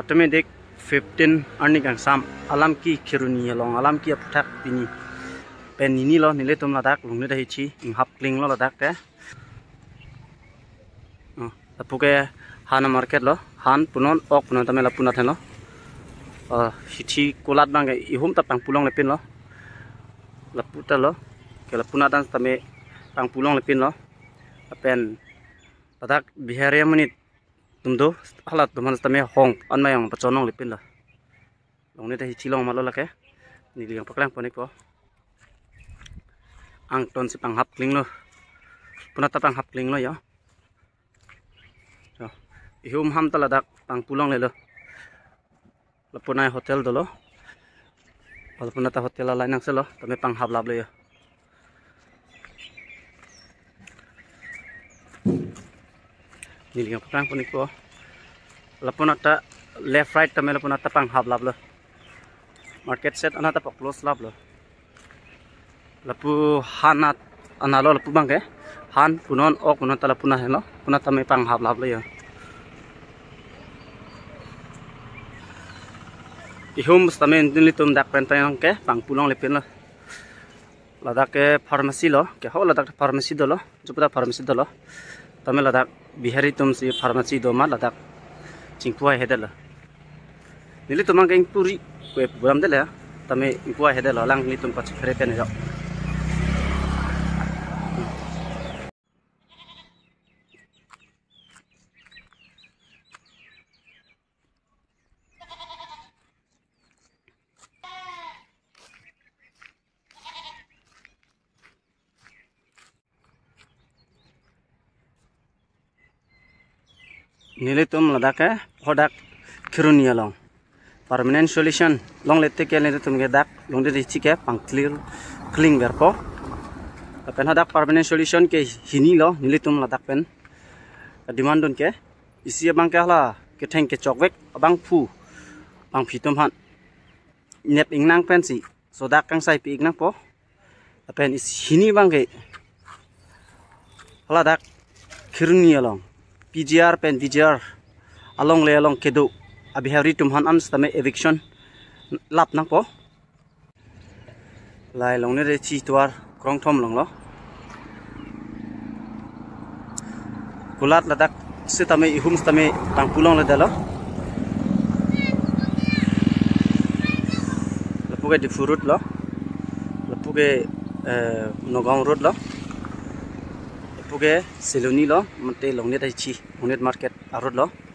automatic 15 anik kang sam alam ki khiruni long alam ki athak tini pen ini lo nile tum la dak lung ne dai chi ing hap kling lo la dak te ah ke han market lo han punon ok punon tame la punat lo ah hithi kolat bang ihum ta pang pulong le pin lo la puta lo ke la punat dan tamel pang pulong le pin lo pen padak biharia menit tumdo halat tuman stame hong anma yang pachonong lipin la long te hichilong malo la ke ni liang paklang ponik po ang ton si pang hap kling lo puna tapang hap kling lo ya ihum ham taladak pang pulong le lo lapunai hotel dolo Walaupun nata hotel lain yang selo, tapi pang ya. nilinga patang puni ko lapun ata left right tamay lapun ata pang hab lablo market set anata pa close lablo lapu hanat analo lapu bang ke han punon ok punon tala punah no punah tamay pang hab lablo yo ihum stamen dinli tum dak pentayong ke pang pulong lepin lo ke eh, farmasi lo ke ho ladak farmasi dolo jupda farmasi dolo tame ladak bihari tumsi farmasi doma ladak cingkuai hedel nili tumang keng turi kue buram dela tame ikuai hedel lang nili tum kacik freken jauh nilitum ladak ladaka hodak khirun yalong permanent solution long lette ke nilitum tum ge dak long de chi ke pang clear clean ber ko pen hodak permanent solution ke hini lo nilitum ladak pen Demandun dun ke isi bang ka la ke thank ke chokwek abang phu bang phitum han ing ingnang pen si sodak kang sai pi ingnang po pen is hini bang ge dak khirun yalong PGR pen VGR along le along kedu abi hari tumhan an stame eviction lap nang po lai long ne re chi tuar krong thom long lo kulat ladak se tame ihum stame tang pulong le dalo lapuge difurut lo lapuge nogam road lo eh, phụ ghế xử lý lo, mình tây lồng nhất đây chi, lồng nhất market arut lo,